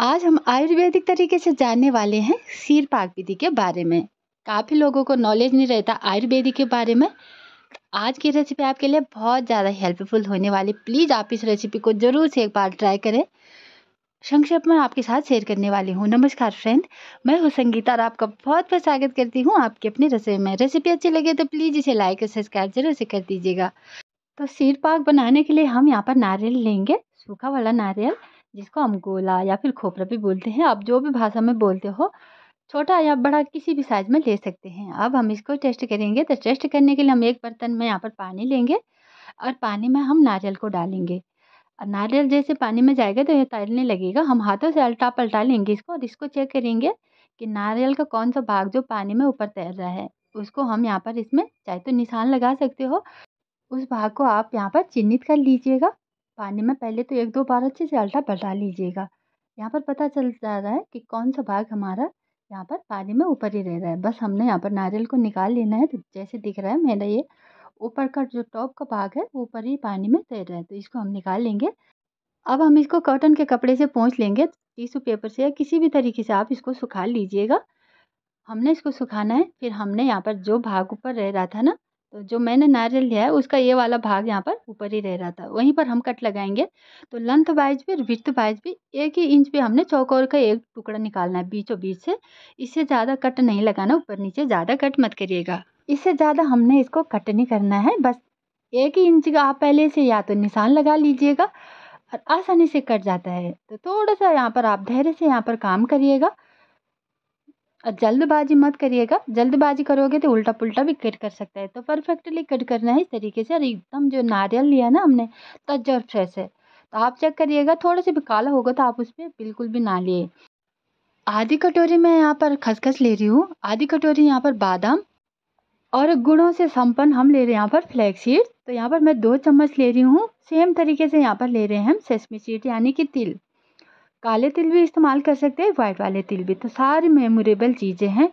आज हम आयुर्वेदिक तरीके से जानने वाले हैं सिर पाक विधि के बारे में काफ़ी लोगों को नॉलेज नहीं रहता आयुर्वेदिक के बारे में आज की रेसिपी आपके लिए बहुत ज़्यादा हेल्पफुल होने वाली प्लीज़ आप इस रेसिपी को ज़रूर से एक बार ट्राई करें संक्षेप में आपके साथ शेयर करने वाली हूँ नमस्कार फ्रेंड मैं हूँ संगीता और आपका बहुत बहुत स्वागत करती हूँ आपकी अपनी रेसिपी में रेसिपी अच्छी लगे तो प्लीज़ इसे लाइक और सब्सक्राइब जरूर से कर दीजिएगा तो सिर पाक बनाने के लिए हम यहाँ पर नारियल लेंगे सूखा वाला नारियल जिसको हम गोला या फिर खोपरा भी बोलते हैं आप जो भी भाषा में बोलते हो छोटा या बड़ा किसी भी साइज़ में ले सकते हैं अब हम इसको टेस्ट करेंगे तो टेस्ट करने के लिए हम एक बर्तन में यहाँ पर पानी लेंगे और पानी में हम नारियल को डालेंगे और नारियल जैसे पानी में जाएगा तो ये तैरने लगेगा हम हाथों से अल्टा पलटा लेंगे इसको और इसको चेक करेंगे कि नारियल का कौन सा भाग जो पानी में ऊपर तैर रहा है उसको हम यहाँ पर इसमें चाहे तो निशान लगा सकते हो उस भाग को आप यहाँ पर चिन्हित कर लीजिएगा पानी में पहले तो एक दो बार अच्छे से अल्टा-पल्टा लीजिएगा। यहाँ पर पता चल जा रहा है कि कौन-सा भाग हमारा यहाँ पर पानी में ऊपर ही रह रहा है। बस हमने यहाँ पर नारियल को निकाल लेना है। तो जैसे दिख रहा है मेरा ये ऊपर का जो टॉप का भाग है वो ऊपर ही पानी में तैर रहा है। तो इसको हम निकाल लेंगे। अब हम इसको कॉटन के कपड़े से पोंछ लेंगे। टिश्यू पेपर से या किसी भी तरीके से आप इसको सुखा लीजिएगा। हमने इसको सुखाना है। फिर हमने यहाँ पर जो भाग ऊपर रह रहा था ना तो जो मैंने नारियल लिया है उसका ये वाला भाग यहाँ पर ऊपर ही रह रहा था वहीं पर हम कट लगाएंगे तो लंथ वाइज भी विथ वाइज भी एक ही इंच पे हमने चौकोर का एक टुकड़ा निकालना है बीचों बीच से इससे ज़्यादा कट नहीं लगाना ऊपर नीचे ज़्यादा कट मत करिएगा इससे ज़्यादा हमने इसको कट नहीं करना है बस एक ही इंच का आप पहले से या तो निशान लगा लीजिएगा और आसानी से कट जाता है तो थोड़ा सा यहाँ पर आप धैर्य से यहाँ पर काम करिएगा और जल्दबाजी मत करिएगा जल्दबाजी करोगे तो उल्टा पुल्टा भी कट कर सकता है तो परफेक्टली कट करना है इस तरीके से और एकदम जो नारियल लिया ना हमने और तो फ्रेश है तो आप चेक करिएगा थोड़ा सा भी काला होगा तो आप उस पर बिल्कुल भी ना लिए आधी कटोरी मैं यहाँ पर खसखस ले रही हूँ आधी कटोरी यहाँ पर बादाम और गुड़ों से संपन्न हम ले रहे हैं यहाँ पर फ्लैक्स सीड तो यहाँ पर मैं दो चम्मच ले रही हूँ सेम तरीके से यहाँ पर ले रहे हैं हम सेसमी सीड यानी कि तिल काले तिल भी इस्तेमाल कर सकते हैं वाइट वाले तिल भी तो सारी मेमोरेबल चीज़ें हैं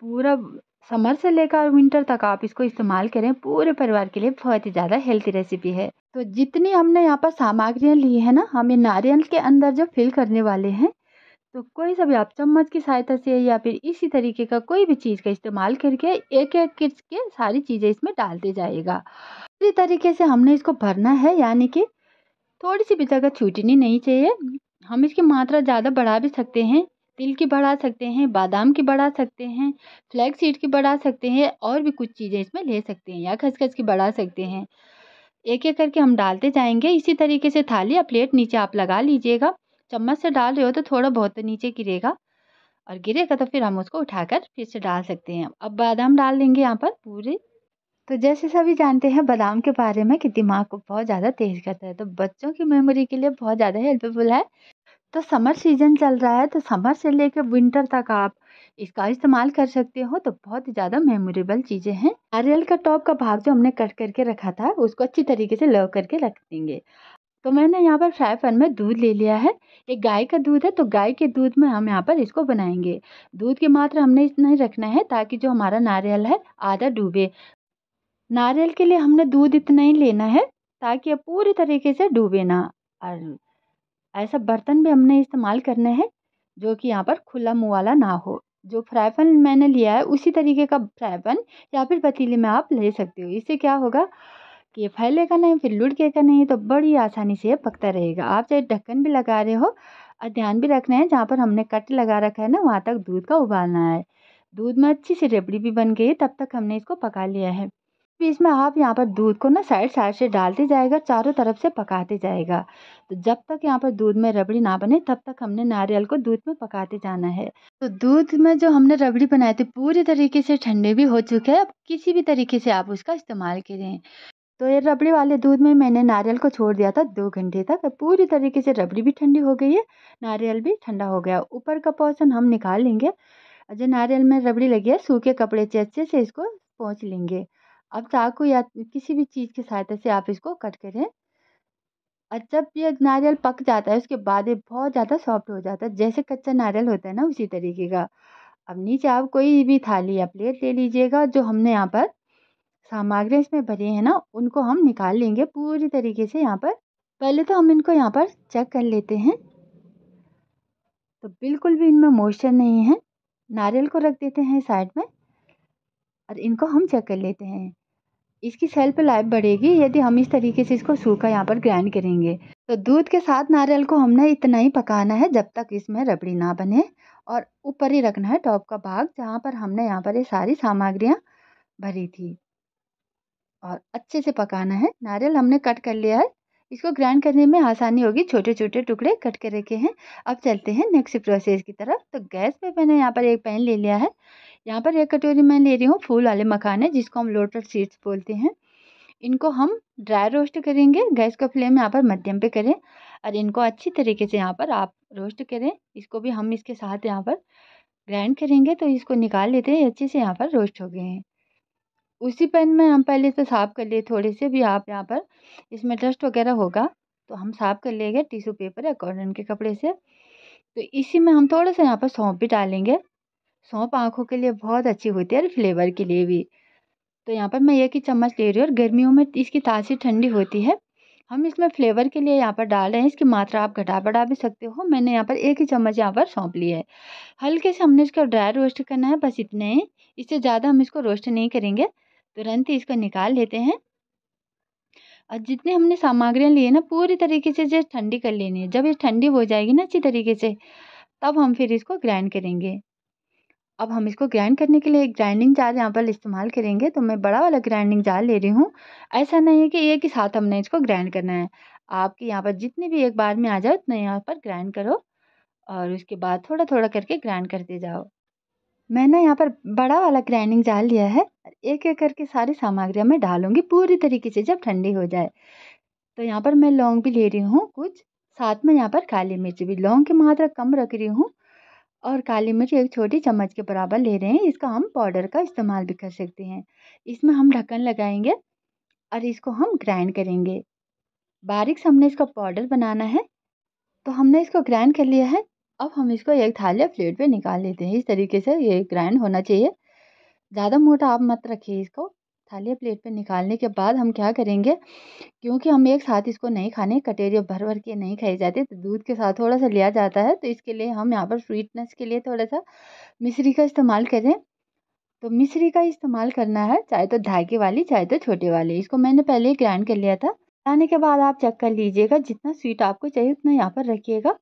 पूरा समर से लेकर विंटर तक आप इसको इस्तेमाल करें पूरे परिवार के लिए बहुत ही ज़्यादा हेल्थी रेसिपी है तो जितनी हमने यहाँ पर सामग्रियाँ ली है ना हम ये नारियल के अंदर जो फिल करने वाले हैं तो कोई सा भी आप चम्मच की सहायता से या फिर इसी तरीके का कोई भी चीज़ का इस्तेमाल करके एक एक के सारी चीज़ें इसमें डालते जाएगा इसी तरीके से हमने इसको भरना है यानी कि थोड़ी सी भी जगह छूटनी नहीं चाहिए हम इसकी मात्रा ज़्यादा बढ़ा भी सकते हैं तिल की बढ़ा सकते हैं बादाम की बढ़ा सकते हैं फ्लैक्स सीड की बढ़ा सकते हैं और भी कुछ चीज़ें इसमें ले सकते हैं या खसखस की बढ़ा सकते हैं एक एक करके हम डालते जाएंगे इसी तरीके से थाली या प्लेट नीचे आप लगा लीजिएगा चम्मच से डाल रहे हो तो थोड़ा बहुत तो नीचे गिरेगा और गिरेगा तो फिर हम उसको उठाकर फिर से डाल सकते हैं अब बादाम डाल देंगे यहाँ पर पूरे तो जैसे सभी जानते हैं बादाम के बारे में कि दिमाग को बहुत ज़्यादा तेज़ करता है तो बच्चों की मेमोरी के लिए बहुत ज़्यादा हेल्पफुल है तो समर सीज़न चल रहा है तो समर से लेकर विंटर तक आप इसका इस्तेमाल कर सकते हो तो बहुत ज़्यादा मेमोरेबल चीज़ें हैं नारियल का टॉप का भाग जो हमने कट करके रखा था उसको अच्छी तरीके से लव करके रख देंगे तो मैंने यहाँ पर फ्राई पैन में दूध ले लिया है एक गाय का दूध है तो गाय के दूध में हम यहाँ पर इसको बनाएंगे दूध की मात्रा हमने इतना ही रखना है ताकि जो हमारा नारियल है आधा डूबे नारियल के लिए हमने दूध इतना ही लेना है ताकि पूरी तरीके से डूबे ना और ऐसा बर्तन भी हमने इस्तेमाल करना है जो कि यहाँ पर खुला मुँह वाला ना हो जो फ्राई पैन मैंने लिया है उसी तरीके का फ्राई पैन या फिर पतीले में आप ले सकते हो इससे क्या होगा कि फैलेगा नहीं फिर का नहीं तो बड़ी आसानी से पकता रहेगा आप चाहे ढक्कन भी लगा रहे हो और ध्यान भी रखना है जहाँ पर हमने कट लगा रखा है ना वहाँ तक दूध का उबालना है दूध में अच्छी सी रेबड़ी भी बन गई है तब तक हमने इसको पका लिया है बीच में आप यहाँ पर दूध को ना साइड साइड से डालते जाएगा चारों तरफ से पकाते जाएगा तो जब तक यहाँ पर दूध में रबड़ी ना बने तब तक हमने नारियल को दूध में पकाते जाना है तो दूध में जो हमने रबड़ी बनाई थी पूरी तरीके से ठंडे भी हो चुके हैं अब किसी भी तरीके से आप उसका इस्तेमाल करें तो ये रबड़ी वाले दूध में मैंने नारियल को छोड़ दिया था दो घंटे तक पूरी तरीके से रबड़ी भी ठंडी हो गई है नारियल भी ठंडा हो गया ऊपर का पोषण हम निकाल लेंगे जो नारियल में रबड़ी लगी है सूखे कपड़े से अच्छे से इसको पहुँच लेंगे अब चाकू या किसी भी चीज़ की सहायता से आप इसको कट करें और जब ये नारियल पक जाता है उसके बाद ये बहुत ज़्यादा सॉफ्ट हो जाता है जैसे कच्चा नारियल होता है ना उसी तरीके का अब नीचे आप कोई भी थाली या प्लेट ले लीजिएगा जो हमने यहाँ पर सामग्री इसमें भरी है ना उनको हम निकाल लेंगे पूरी तरीके से यहाँ पर पहले तो हम इनको यहाँ पर चेक कर लेते हैं तो बिल्कुल भी इनमें मॉइस्चर नहीं है नारियल को रख देते हैं साइड में और इनको हम चेक कर लेते हैं इसकी सेल्फ लाइफ बढ़ेगी यदि हम इस तरीके से इसको सूखा यहाँ पर ग्राइंड करेंगे तो दूध के साथ नारियल को हमने इतना ही पकाना है जब तक इसमें रबड़ी ना बने और ऊपर ही रखना है टॉप का भाग जहाँ पर हमने यहाँ पर ये सारी सामग्रियाँ भरी थी और अच्छे से पकाना है नारियल हमने कट कर लिया है इसको ग्राइंड करने में आसानी होगी छोटे छोटे टुकड़े कट कर रखे हैं अब चलते हैं नेक्स्ट प्रोसेस की तरफ तो गैस पे मैंने यहाँ पर एक पैन ले लिया है यहाँ पर एक कटोरी मैं ले रही हूँ फूल वाले मखाने जिसको हम लोटर सीड्स बोलते हैं इनको हम ड्राई रोस्ट करेंगे गैस का फ्लेम यहाँ पर मध्यम पे करें और इनको अच्छी तरीके से यहाँ पर आप रोस्ट करें इसको भी हम इसके साथ यहाँ पर ग्राइंड करेंगे तो इसको निकाल लेते हैं अच्छे से यहाँ पर रोस्ट हो गए हैं उसी पैन में हम पहले तो साफ़ कर लिए थोड़े से भी आप यहाँ पर इसमें डस्ट वगैरह होगा तो हम साफ़ कर लेंगे टिशू पेपर या कॉटन के कपड़े से तो इसी में हम थोड़ा सा यहाँ पर सौंप भी डालेंगे सौंप आँखों के लिए बहुत अच्छी होती है और फ्लेवर के लिए भी तो यहाँ पर मैं एक ही चम्मच ले रही हूँ और गर्मियों में इसकी तासीर ठंडी होती है हम इसमें फ्लेवर के लिए यहाँ पर डाल रहे हैं इसकी मात्रा आप घटा बढ़ा भी सकते हो मैंने यहाँ पर एक ही चम्मच यहाँ पर सौंप लिया है हल्के से हमने इसका ड्राई रोस्ट करना है बस इतने ही इससे ज़्यादा हम इसको रोस्ट नहीं करेंगे तुरंत ही इसको निकाल लेते हैं और जितने हमने सामग्रियाँ लिए ना पूरी तरीके से ठंडी कर लेनी है जब ये ठंडी हो जाएगी ना अच्छी तरीके से तब हम फिर इसको ग्राइंड करेंगे अब हम इसको ग्राइंड करने के लिए एक ग्राइंडिंग जार यहाँ पर इस्तेमाल करेंगे तो मैं बड़ा वाला ग्राइंडिंग जार ले रही हूँ ऐसा नहीं है कि एक ही साथ हमने इसको ग्राइंड करना है आपके यहाँ पर जितने भी एक बार में आ जाए उतने यहाँ पर ग्राइंड करो और उसके बाद थोड़ा थोड़ा करके ग्राइंड करते जाओ मैंने यहाँ पर बड़ा वाला ग्राइंडिंग जार लिया है एक एक करके सारी सामग्रियाँ मैं डालूंगी पूरी तरीके से जब ठंडी हो जाए तो यहाँ पर मैं लौंग भी ले रही हूँ कुछ साथ में यहाँ पर काली मिर्च भी लौंग की मात्रा कम रख रही हूँ और काली मिर्च एक छोटी चम्मच के बराबर ले रहे हैं इसका हम पाउडर का इस्तेमाल भी कर सकते हैं इसमें हम ढक्कन लगाएंगे और इसको हम ग्राइंड करेंगे बारीक से हमने इसका पाउडर बनाना है तो हमने इसको ग्राइंड कर लिया है अब हम इसको एक थाली या प्लेट पर निकाल लेते हैं इस तरीके से ये ग्राइंड होना चाहिए ज़्यादा मोटा आप मत रखिए इसको थाली प्लेट पर निकालने के बाद हम क्या करेंगे क्योंकि हम एक साथ इसको नहीं खाने कटेरिया भर भर के नहीं खाई जाती तो दूध के साथ थोड़ा सा लिया जाता है तो इसके लिए हम यहाँ पर स्वीटनेस के लिए थोड़ा सा मिश्री का इस्तेमाल करें तो मिश्री का इस्तेमाल करना है चाहे तो धागे वाली चाहे तो छोटे वाली इसको मैंने पहले ही ग्राइंड कर लिया था आने के बाद आप चेक कर लीजिएगा जितना स्वीट आपको चाहिए उतना यहाँ पर रखिएगा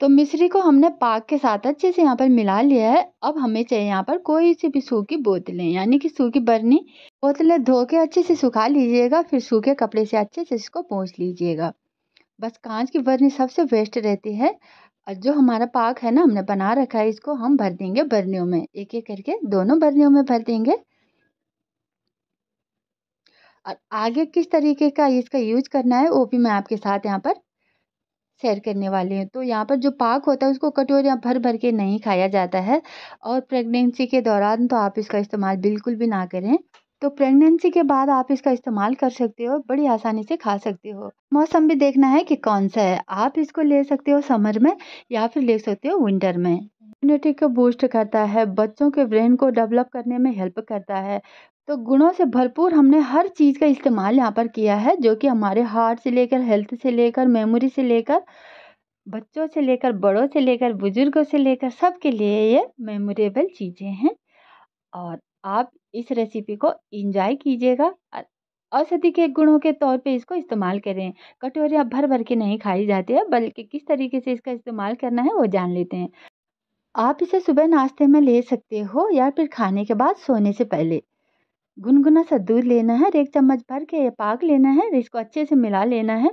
तो मिश्री को हमने पाक के साथ अच्छे से यहाँ पर मिला लिया है अब हमें चाहिए यहाँ पर कोई सी भी सूखी बोतलें यानी कि सूखी बरनी बोतलें धो के अच्छे से सुखा लीजिएगा फिर सूखे कपड़े से अच्छे से इसको पोंछ लीजिएगा बस कांच की बरनी सबसे बेस्ट रहती है और जो हमारा पाक है ना हमने बना रखा है इसको हम भर देंगे बरनियों में एक एक करके दोनों बरनियों में भर देंगे और आगे किस तरीके का इसका यूज करना है वो भी मैं आपके साथ यहाँ पर सैर करने वाले हैं तो यहाँ पर जो पाक होता है उसको कटोरियाँ भर भर के नहीं खाया जाता है और प्रेगनेंसी के दौरान तो आप इसका इस्तेमाल बिल्कुल भी ना करें तो प्रेगनेंसी के बाद आप इसका इस्तेमाल कर सकते हो बड़ी आसानी से खा सकते हो मौसम भी देखना है कि कौन सा है आप इसको ले सकते हो समर में या फिर ले सकते हो विंटर में इम्यूनिटी को बूस्ट करता है बच्चों के ब्रेन को डेवलप करने में हेल्प करता है तो गुणों से भरपूर हमने हर चीज़ का इस्तेमाल यहाँ पर किया है जो कि हमारे हार्ट से लेकर हेल्थ से लेकर मेमोरी से लेकर बच्चों से लेकर बड़ों से लेकर बुज़ुर्गों से लेकर सब के लिए ये मेमोरेबल चीज़ें हैं और आप इस रेसिपी को इंजॉय कीजिएगा औषधि के गुणों के तौर पे इसको इस्तेमाल करें कटोरिया भर भर के नहीं खाई जाती है बल्कि किस तरीके से इसका इस्तेमाल करना है वो जान लेते हैं आप इसे सुबह नाश्ते में ले सकते हो या फिर खाने के बाद सोने से पहले गुनगुना सा दूध लेना है और एक चम्मच भर के ये पाक लेना है और इसको अच्छे से मिला लेना है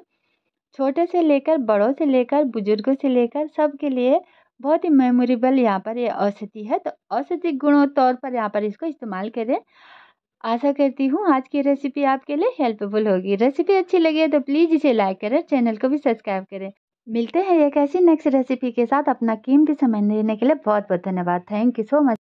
छोटे से लेकर बड़ों से लेकर बुजुर्गों से लेकर सब के लिए बहुत ही मेमोरेबल यहाँ पर ये औषधि है तो औषधि गुणों तौर पर यहाँ पर इसको इस्तेमाल करें आशा करती हूँ आज की रेसिपी आपके लिए हेल्पफुल होगी रेसिपी अच्छी लगी है तो प्लीज़ इसे लाइक करें चैनल को भी सब्सक्राइब करें मिलते हैं एक ऐसी नेक्स्ट रेसिपी के साथ अपना कीमती समय देने के लिए बहुत बहुत धन्यवाद थैंक यू सो मच